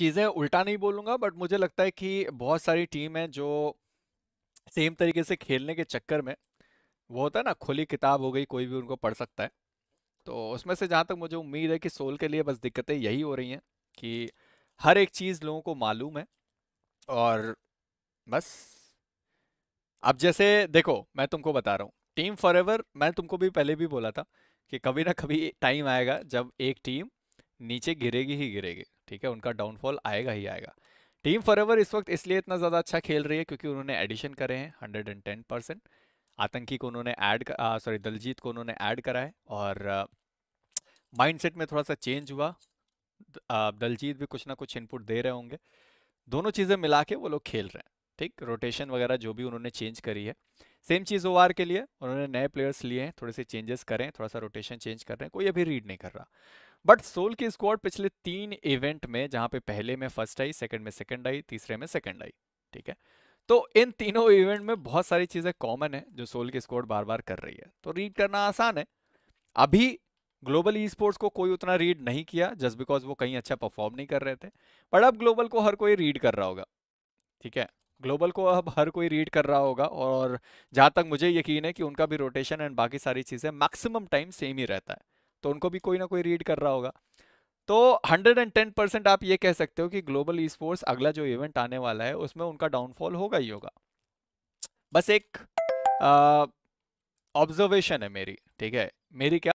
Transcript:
चीज़ें उल्टा नहीं बोलूँगा बट मुझे लगता है कि बहुत सारी टीम है जो सेम तरीके से खेलने के चक्कर में वो होता है ना खुली किताब हो गई कोई भी उनको पढ़ सकता है तो उसमें से जहाँ तक मुझे उम्मीद है कि सोल के लिए बस दिक्कतें यही हो रही हैं कि हर एक चीज़ लोगों को मालूम है और बस अब जैसे देखो मैं तुमको बता रहा हूँ टीम फॉर मैं तुमको भी पहले भी बोला था कि कभी ना कभी टाइम आएगा जब एक टीम नीचे गिरेगी ही गिरेगी ठीक है उनका डाउनफॉल आएगा ही आएगा टीम फॉर इस वक्त इसलिए इतना ज़्यादा अच्छा खेल रही है क्योंकि उन्होंने एडिशन करे हैं हंड्रेड एंड टेन परसेंट आतंकी को उन्होंने ऐड सॉरी दलजीत को उन्होंने ऐड करा है और माइंडसेट में थोड़ा सा चेंज हुआ दलजीत भी कुछ ना कुछ इनपुट दे रहे होंगे दोनों चीज़ें मिला के वो लोग खेल रहे हैं ठीक रोटेशन वगैरह जो भी उन्होंने चेंज करी है सेम चीज़ ओ के लिए उन्होंने नए प्लेयर्स लिए हैं थोड़े से चेंजेस करें थोड़ा सा रोटेशन चेंज कर रहे हैं कोई अभी रीड नहीं कर रहा बट सोल की स्क्वाड पिछले तीन इवेंट में जहां पे पहले में फर्स्ट आई सेकंड में सेकंड आई तीसरे में सेकंड आई ठीक है तो इन तीनों इवेंट में बहुत सारी चीजें कॉमन है जो सोल की स्क्वाड बार बार कर रही है तो रीड करना आसान है अभी ग्लोबल ई स्पोर्ट्स को कोई उतना रीड नहीं किया जस्ट बिकॉज वो कहीं अच्छा परफॉर्म नहीं कर रहे थे बट अब ग्लोबल को हर कोई रीड कर रहा होगा ठीक है ग्लोबल को अब हर कोई रीड कर रहा होगा और जहाँ तक मुझे यकीन है कि उनका भी रोटेशन एंड बाकी सारी चीज़ें मैक्सिमम टाइम सेम ही रहता है तो उनको भी कोई ना कोई रीड कर रहा होगा तो 110 परसेंट आप ये कह सकते हो कि ग्लोबल ई स्पोर्ट्स अगला जो इवेंट आने वाला है उसमें उनका डाउनफॉल होगा ही होगा बस एक ऑब्जर्वेशन है मेरी ठीक है मेरी क्या